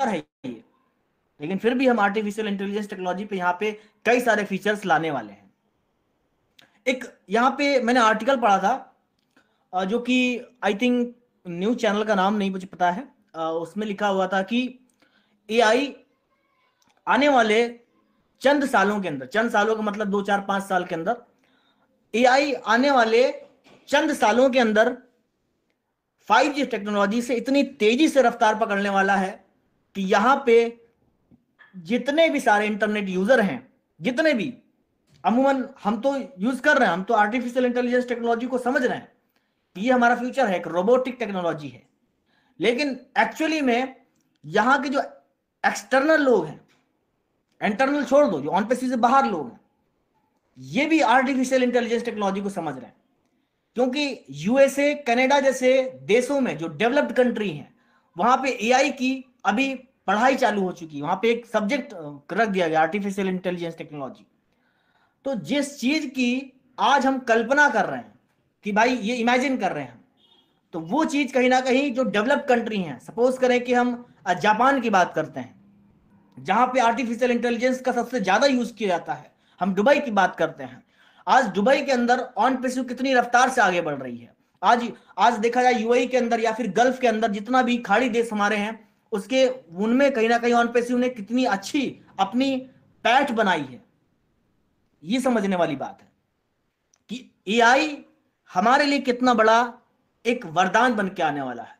अंतर है ये लेकिन फिर भी हम आर्टिफिशियल इंटेलिजेंस टेक्नोलॉजी पे यहाँ पे कई सारे फीचर्स लाने वाले हैं एक यहाँ पे मैंने आर्टिकल पढ़ा था जो कि आई थिंक न्यूज चैनल का नाम नहीं मुझे पता है उसमें लिखा हुआ था कि ए आने वाले चंद सालों के अंदर चंद सालों का मतलब दो चार पांच साल के अंदर ए आने वाले चंद सालों के अंदर 5G टेक्नोलॉजी से इतनी तेजी से रफ्तार पकड़ने वाला है कि यहाँ पे जितने भी सारे इंटरनेट यूजर हैं जितने भी अमूमन हम तो यूज कर रहे हैं हम तो आर्टिफिशियल इंटेलिजेंस टेक्नोलॉजी को समझ रहे हैं ये हमारा फ्यूचर है एक रोबोटिक टेक्नोलॉजी है लेकिन एक्चुअली में यहाँ के जो एक्सटर्नल लोग हैं इंटरनल छोड़ दो जो ऑन पे से बाहर लोग हैं ये भी आर्टिफिशियल इंटेलिजेंस टेक्नोलॉजी को समझ रहे हैं क्योंकि यूएसए कनाडा जैसे देशों में जो डेवलप्ड कंट्री हैं वहां पे एआई की अभी पढ़ाई चालू हो चुकी है वहां पे एक सब्जेक्ट रख दिया गया आर्टिफिशियल इंटेलिजेंस टेक्नोलॉजी तो जिस चीज की आज हम कल्पना कर रहे हैं कि भाई ये इमेजिन कर रहे हैं तो वो चीज कहीं ना कहीं जो डेवलप कंट्री हैं सपोज करें कि हम जापान की बात करते हैं जहां पे आर्टिफिशियल इंटेलिजेंस का सबसे ज्यादा यूज किया जाता है हम दुबई की बात करते हैं आज दुबई के अंदर ऑन पेशु कितनी रफ्तार से आगे बढ़ रही है आज आज देखा जाए यूएई e के अंदर या फिर गल्फ के अंदर जितना भी खाड़ी देश हमारे हैं उसके उनमें कहीं ना कहीं ऑन सी उन्हें कितनी अच्छी अपनी पैठ बनाई है ये समझने वाली बात है कि एआई हमारे लिए कितना बड़ा एक वरदान बन के आने वाला है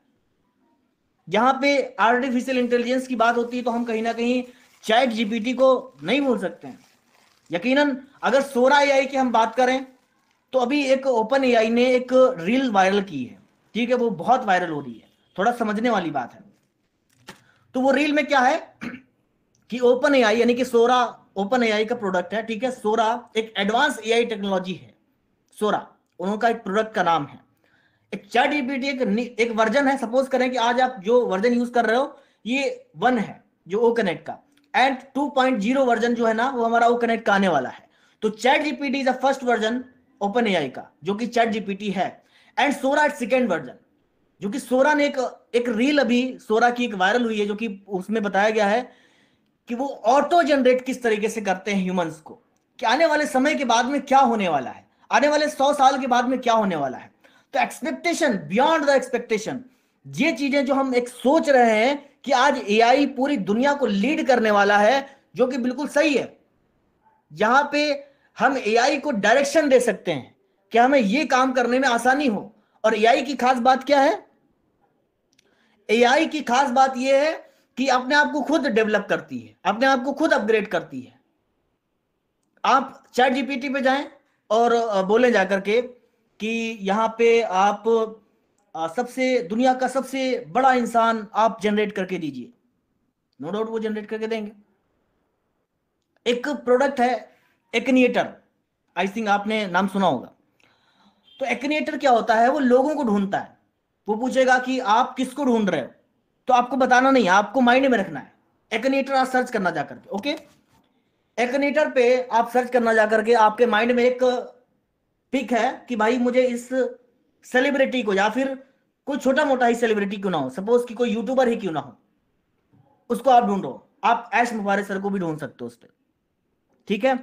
यहां पे आर्टिफिशियल इंटेलिजेंस की बात होती है तो हम कहीं ना कहीं चैट जीपीटी को नहीं भूल सकते हैं यकीनन अगर सोरा एआई की हम बात करें तो अभी एक ओपन एआई ने एक रील वायरल की है ठीक है वो बहुत वायरल हो रही है थोड़ा समझने वाली बात है तो वो रील में क्या है कि ओपन एआई यानी कि सोरा ओपन एआई का प्रोडक्ट है ठीक है सोरा एक एडवांस एआई टेक्नोलॉजी है सोरा उनका एक प्रोडक्ट का नाम है एक चैट जीपीटी एक एक वर्जन है सपोज करें कि आज आप जो वर्जन यूज कर रहे हो ये वन है जो ओ कनेक्ट का and two point zero version जो है ना वो हमारा ओ कनेक्ट का आने वाला है तो Chat GPT is the first version Open AI का जो कि चैट जीपीटी है and Sora is second version जो कि सोरा ने एक एक रील अभी सोरा की एक वायरल हुई है जो कि उसमें बताया गया है कि वो ऑटो जनरेट किस तरीके से करते हैं ह्यूमंस को कि आने वाले समय के बाद में क्या होने वाला है आने वाले सौ साल के बाद में क्या होने वाला है तो एक्सपेक्टेशन बियॉन्ड द एक्सपेक्टेशन ये चीजें जो हम एक सोच रहे हैं कि आज ए पूरी दुनिया को लीड करने वाला है जो कि बिल्कुल सही है यहां पे हम ए को डायरेक्शन दे सकते हैं कि हमें ये काम करने में आसानी हो और एआई की खास बात क्या है एआई की खास बात यह है कि अपने आप को खुद डेवलप करती है अपने आप को खुद अपग्रेड करती है आप चैट जीपीटी पे जाएं और बोले जाकर के कि यहां पे आप सबसे दुनिया का सबसे बड़ा इंसान आप जनरेट करके दीजिए नो डाउट वो जनरेट करके देंगे एक प्रोडक्ट है एक आई थिंक आपने नाम सुना होगा तो एक्नेटर क्या होता है वो लोगों को ढूंढता है वो पूछेगा कि आप किसको ढूंढ रहे हो तो आपको बताना नहीं है आपको माइंड में रखना है एक्नेटर आप सर्च करना जाकर करके ओके एक्नेटर पे आप सर्च करना जाकर के आपके माइंड में एक पिक है कि भाई मुझे इस सेलिब्रिटी को या फिर कोई छोटा मोटा ही सेलिब्रिटी क्यों ना हो सपोज कि कोई यूट्यूबर ही क्यों ना हो उसको आप ढूंढो आप ऐश मुबारक सर को भी ढूंढ सकते हो उस पर ठीक है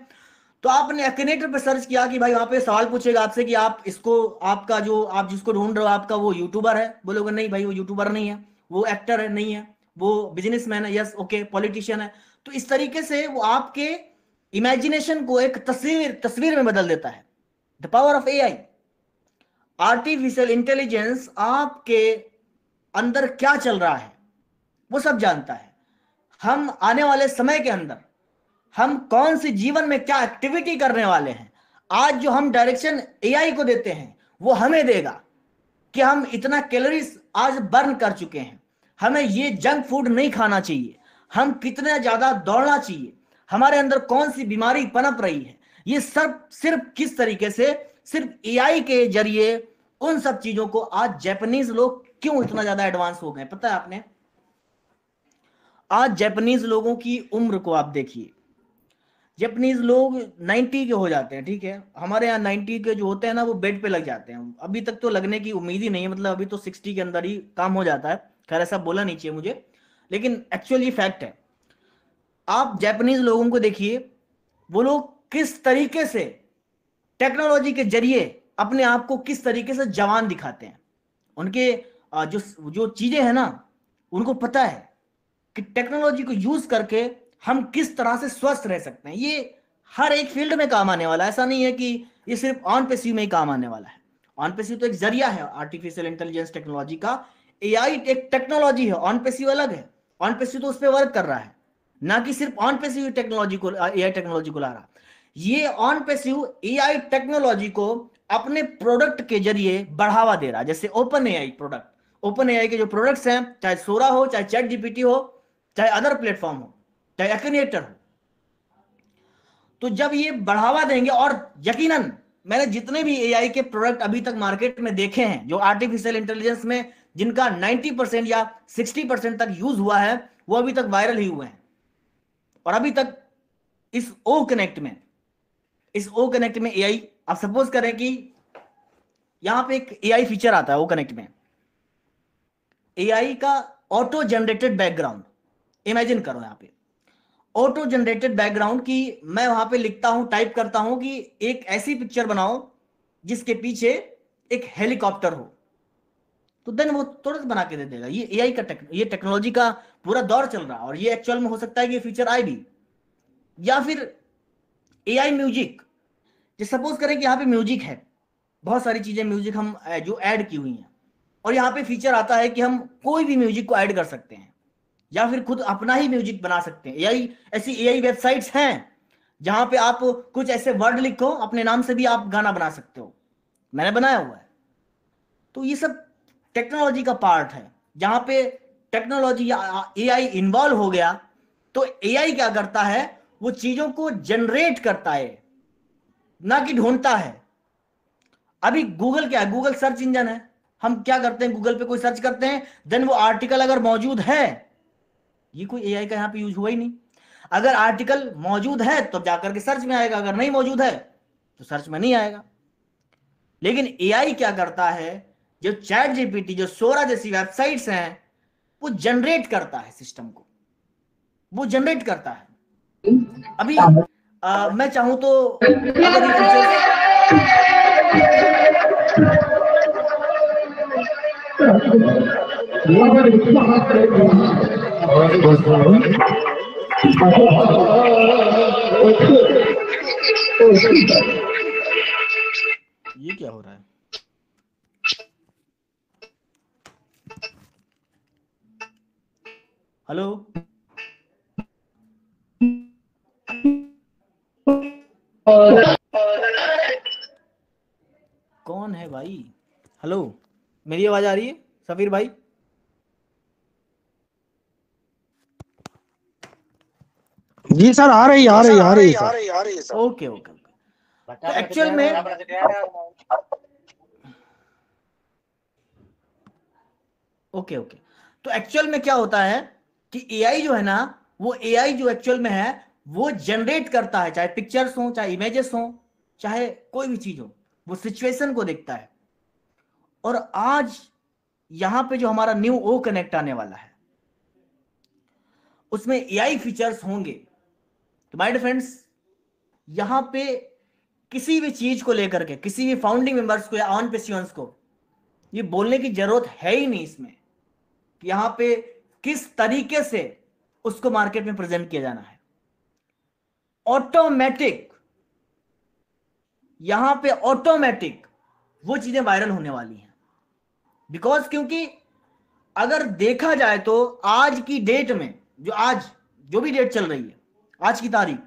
तो आपने एक्नेटर पर सर्च किया कि भाई वहां पे सवाल पूछेगा आपसे कि आप इसको आपका जो आप जिसको ढूंढ रहे हो आपका वो यूट्यूबर है बोलोगे नहीं भाई वो यूट्यूबर नहीं है वो एक्टर है नहीं है वो बिजनेसमैन है यस ओके पॉलिटिशियन है तो इस तरीके से वो आपके इमेजिनेशन को एक तस्वीर तस्वीर में बदल देता है the power of a artificial intelligence आपके अंदर क्या चल रहा है वो सब जानता है हम आने वाले समय के अंदर हम कौन सी जीवन में क्या एक्टिविटी करने वाले हैं आज जो हम डायरेक्शन एआई को देते हैं वो हमें देगा कि हम इतना कैलोरीज आज बर्न कर चुके हैं हमें ये जंक फूड नहीं खाना चाहिए हम कितना ज़्यादा दौड़ना चाहिए हमारे अंदर कौन सी बीमारी पनप रही है ये सब सिर्फ किस तरीके से सिर्फ एआई के जरिए उन सब चीजों को आज जैपनीज लोग क्यों इतना ज्यादा एडवांस हो गए पता है आपने आज जैपनीज लोगों की उम्र को आप देखिए जेपनीज़ लोग 90 के हो जाते हैं ठीक है हमारे यहाँ 90 के जो होते हैं ना वो बेड पे लग जाते हैं अभी तक तो लगने की उम्मीद ही नहीं है मतलब अभी तो 60 के अंदर ही काम हो जाता है खैर ऐसा बोला नहीं चाहिए मुझे लेकिन एक्चुअल ये फैक्ट है आप जैपनीज लोगों को देखिए वो लोग किस तरीके से टेक्नोलॉजी के जरिए अपने आप को किस तरीके से जवान दिखाते हैं उनके जो जो चीजें हैं ना उनको पता है कि टेक्नोलॉजी को यूज करके हम किस तरह से स्वस्थ रह सकते हैं ये हर एक फील्ड में काम आने वाला है ऐसा नहीं है कि ये सिर्फ ऑन पे में ही काम आने वाला है ऑन पे तो एक जरिया है आर्टिफिशियल इंटेलिजेंस टेक्नोलॉजी का ए एक टेक्नोलॉजी है ऑन पे अलग है ऑन पे तो उस पर वर्क कर रहा है ना कि सिर्फ ऑन पे टेक्नोलॉजी को ए टेक्नोलॉजी को ला रहा ये ऑन पे सी ए टेक्नोलॉजी को अपने प्रोडक्ट के जरिए बढ़ावा दे रहा है जैसे Open A product Open A के जो प्रोडक्ट्स हैं चाहे सोरा हो चाहे चैट जीपीटी हो चाहे अदर प्लेटफॉर्म हो चाहे हो तो जब ये बढ़ावा देंगे और यकीनन मैंने जितने भी एआई के प्रोडक्ट अभी तक मार्केट में देखे हैं जो आर्टिफिशियल इंटेलिजेंस में जिनका 90 परसेंट या 60 परसेंट तक यूज हुआ है वो अभी तक वायरल ही हुए हैं और अभी तक इस ओ कनेक्ट में इस ओ कनेक्ट में एआई आप सपोज करें कि यहां पे एक एआई फीचर आता है ओ कनेक्ट में एआई का ऑटो जनरेटेड बैकग्राउंड इमेजिन करो यहां पे ऑटो जनरेटेड बैकग्राउंड की मैं वहां पे लिखता हूं टाइप करता हूं कि एक ऐसी पिक्चर बनाओ जिसके पीछे एक हेलीकॉप्टर हो तो देन वो तुरंत बना के दे देगा ये एआई का टेक, ये टेक्नोलॉजी का पूरा दौर चल रहा है और ये एक्चुअल में हो सकता है कि फीचर आए भी या फिर एआई म्यूजिक जो सपोज करें कि यहाँ पे म्यूजिक है बहुत सारी चीजें म्यूजिक हम जो ऐड की हुई हैं और यहाँ पे फीचर आता है कि हम कोई भी म्यूजिक को ऐड कर सकते हैं या फिर खुद अपना ही म्यूजिक बना सकते हैं यही ऐसी एआई वेबसाइट्स हैं जहां पे आप कुछ ऐसे वर्ड लिखो अपने नाम से भी आप गाना बना सकते हो मैंने बनाया हुआ है तो ये सब टेक्नोलॉजी का पार्ट है जहां पे टेक्नोलॉजी या एआई इन्वॉल्व हो गया तो एआई क्या करता है वो चीजों को जनरेट करता है ना कि ढूंढता है अभी गूगल क्या है गूगल सर्च इंजन है हम क्या करते हैं गूगल पे कोई सर्च करते हैं देन वो आर्टिकल अगर मौजूद है ये कोई एआई का यहाँ पे यूज हुआ ही नहीं अगर आर्टिकल मौजूद है तो जाकर के सर्च में आएगा अगर नहीं मौजूद है तो सर्च में नहीं आएगा लेकिन एआई क्या करता है जो चैट जीपीटी जो सोरा जैसी वेबसाइट्स हैं वो जनरेट करता है सिस्टम को वो जनरेट करता है अभी आ, मैं चाहूं तो ये क्या हो रहा है हेलो कौन है भाई हेलो मेरी आवाज आ रही है सफीर भाई जी सर आ रही आ रही आ रही सर ओके ओके एक्चुअल तो में ओके ओके तो एक्चुअल में क्या होता है कि एआई जो है ना वो एआई जो एक्चुअल में है वो जनरेट करता है चाहे पिक्चर्स हो चाहे इमेजेस हो चाहे कोई भी चीज हो वो सिचुएशन को देखता है और आज यहां पे जो हमारा न्यू ओ कनेक्ट आने वाला है उसमें एआई फीचर्स होंगे तो माय फ्रेंड्स यहां पे किसी भी चीज को लेकर के किसी भी फाउंडिंग मेंबर्स को या ऑन को ये बोलने की जरूरत है ही नहीं इसमें कि यहां पे किस तरीके से उसको मार्केट में प्रेजेंट किया जाना है ऑटोमेटिक यहां पे ऑटोमेटिक वो चीजें वायरल होने वाली हैं बिकॉज क्योंकि अगर देखा जाए तो आज की डेट में जो आज जो भी डेट चल रही है आज की तारीख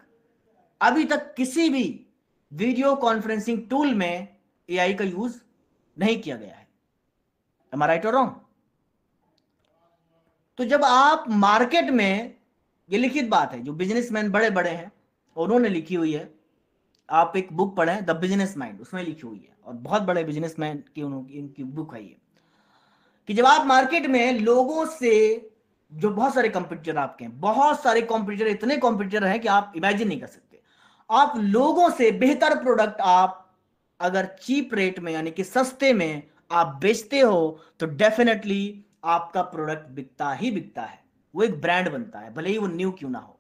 अभी तक किसी भी वीडियो कॉन्फ्रेंसिंग टूल में एआई का यूज नहीं किया गया है एम राइट और रॉन्ग तो जब आप मार्केट में ये लिखित बात है जो बिजनेसमैन बड़े बड़े हैं उन्होंने लिखी हुई है आप एक बुक पढ़े द बिजनेस माइंड उसमें लिखी हुई है और बहुत बड़े बिजनेसमैन की उनकी बुक है ये कि जब आप मार्केट में लोगों से जो बहुत सारे कंप्यूटर आपके हैं बहुत सारे कॉम्पिटिटर इतने कॉम्पिटिटर हैं कि आप इमेजिन नहीं कर सकते आप लोगों से बेहतर प्रोडक्ट आप अगर चीप रेट में यानी कि सस्ते में आप बेचते हो तो डेफिनेटली आपका प्रोडक्ट बिकता ही बिकता है वो एक ब्रांड बनता है भले ही वो न्यू क्यों ना हो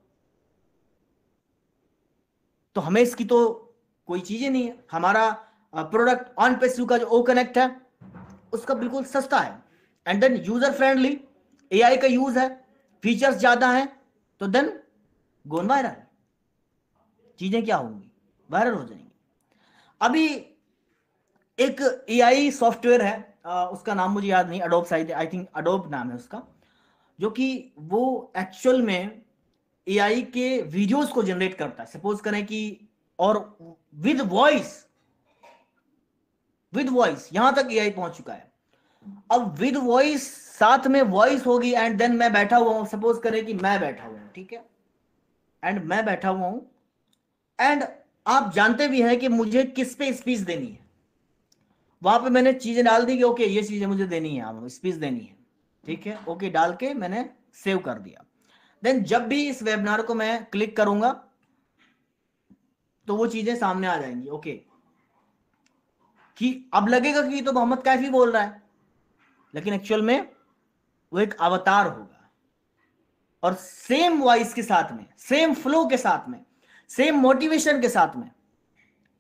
तो हमें इसकी तो कोई चीजें नहीं है हमारा प्रोडक्ट ऑन पेस्यू का जो ओ कनेक्ट है उसका बिल्कुल सस्ता है and then user friendly AI का यूज है फीचर्स ज्यादा है तो देन गोन वायरल चीजें क्या होंगी वायरल हो जाएंगी अभी एक एआई सॉफ्टवेयर है आ, उसका नाम मुझे याद नहीं Adobe side I think Adobe नाम है उसका जो कि वो एक्चुअल में एआई के वीडियोस को जनरेट करता है सपोज करें कि और विद वॉइस विद वॉइस यहां तक एआई पहुंच चुका है अब विद वॉइस साथ में वॉइस होगी एंड देन मैं बैठा हुआ हूं सपोज करें कि मैं बैठा हुआ हूं ठीक है एंड मैं बैठा हुआ हूं एंड आप जानते भी हैं कि मुझे किस पे स्पीच देनी है वहां पे मैंने चीजें डाल दी कि ओके ये चीजें मुझे देनी है स्पीच हाँ, देनी है ठीक है ओके डाल के मैंने सेव कर दिया देन जब भी इस वेबिनार को मैं क्लिक करूंगा तो वो चीजें सामने आ जाएंगी ओके कि अब लगेगा कि तो मोहम्मद कैफी बोल रहा है लेकिन एक्चुअल में वो एक अवतार होगा और सेम वॉइस के साथ में सेम फ्लो के साथ में सेम मोटिवेशन के साथ में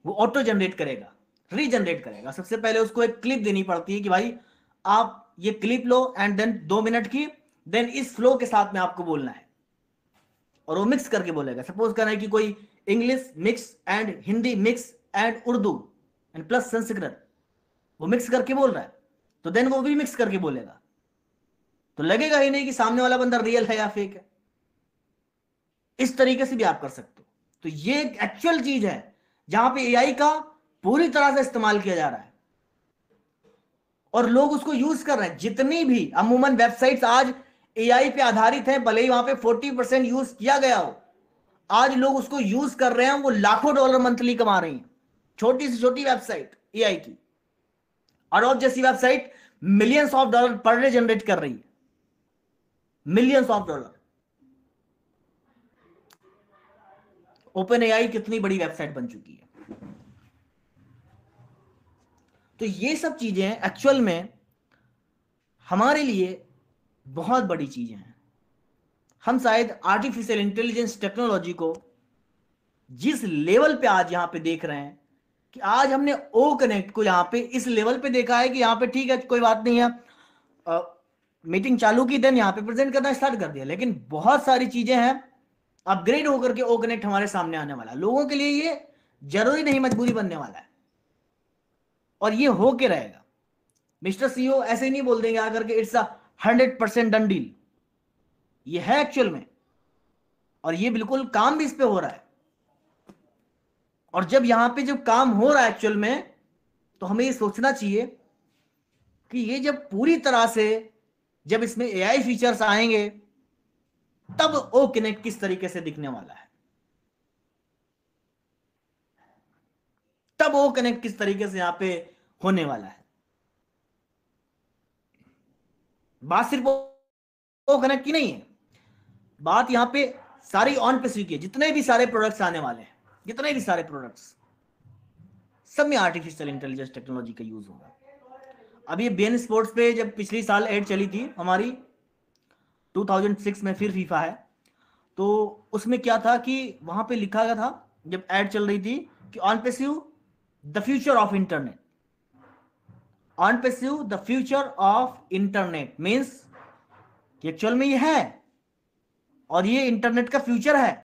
वो ऑटो जनरेट करेगा रीजनरेट करेगा सबसे पहले उसको एक क्लिप देनी पड़ती है कि भाई आप ये क्लिप लो एंड देन दो मिनट की देन इस फ्लो के साथ में आपको बोलना है और वो मिक्स करके बोलेगा सपोज करना है कि कोई English mix and Hindi mix and Urdu and plus Sanskrit वो मिक्स करके बोल रहा है तो देन वो भी मिक्स करके बोलेगा तो लगेगा ही नहीं कि सामने वाला बंदा रियल है या फेक है इस तरीके से भी आप कर सकते हो तो ये एक्चुअल चीज है जहां पे एआई का पूरी तरह से इस्तेमाल किया जा रहा है और लोग उसको यूज कर रहे हैं जितनी भी अमूमन वेबसाइट्स आज एआई पे आधारित है भले ही वहां पे 40 परसेंट यूज किया गया हो आज लोग उसको यूज कर रहे हैं वो लाखों डॉलर मंथली कमा रही हैं छोटी से छोटी वेबसाइट एआई की और जैसी website millions of dollar per day generate कर रही है millions of dollar Open AI कितनी बड़ी वेबसाइट बन चुकी है तो ये सब चीजें एक्चुअल में हमारे लिए बहुत बड़ी चीजें हैं हम शायद आर्टिफिशियल इंटेलिजेंस टेक्नोलॉजी को जिस लेवल पे आज यहां पे देख रहे हैं कि आज हमने ओ कनेक्ट को यहां पे इस लेवल पे देखा है कि यहां पे ठीक है कोई बात नहीं है मीटिंग चालू की देन यहाँ पे प्रेजेंट करना स्टार्ट कर दिया लेकिन बहुत सारी चीजें हैं अपग्रेड होकर के ओ कनेक्ट हमारे सामने आने वाला लोगों के लिए ये जरूरी नहीं मजबूरी बनने वाला है और ये हो के रहेगा मिस्टर सीईओ e ऐसे नहीं बोल देंगे आकर के it's a hundred percent done deal ये है एक्चुअल में और ये बिल्कुल काम भी इस पे हो रहा है और जब यहां पे जब काम हो रहा है एक्चुअल में तो हमें ये सोचना चाहिए कि ये जब पूरी तरह से जब इसमें एआई फीचर्स आएंगे तब ओ कनेक्ट किस तरीके से दिखने वाला है तब ओ कनेक्ट किस तरीके से यहां पे होने वाला है बात सिर्फ ओ कनेक्ट की नहीं है बात यहां पे सारी ऑन पे स्वीक है जितने भी सारे प्रोडक्ट्स आने वाले हैं जितने भी सारे प्रोडक्ट्स सब में आर्टिफिशियल इंटेलिजेंस टेक्नोलॉजी का यूज होगा अभी बेन स्पोर्ट्स पे जब पिछली साल एड चली थी हमारी 2006 में फिर फीफा है तो उसमें क्या था कि वहां पे लिखा गया था जब एड चल रही थी कि unpassive the future of internet unpassive the future of internet means actual में ये है और ये इंटरनेट का फ्यूचर है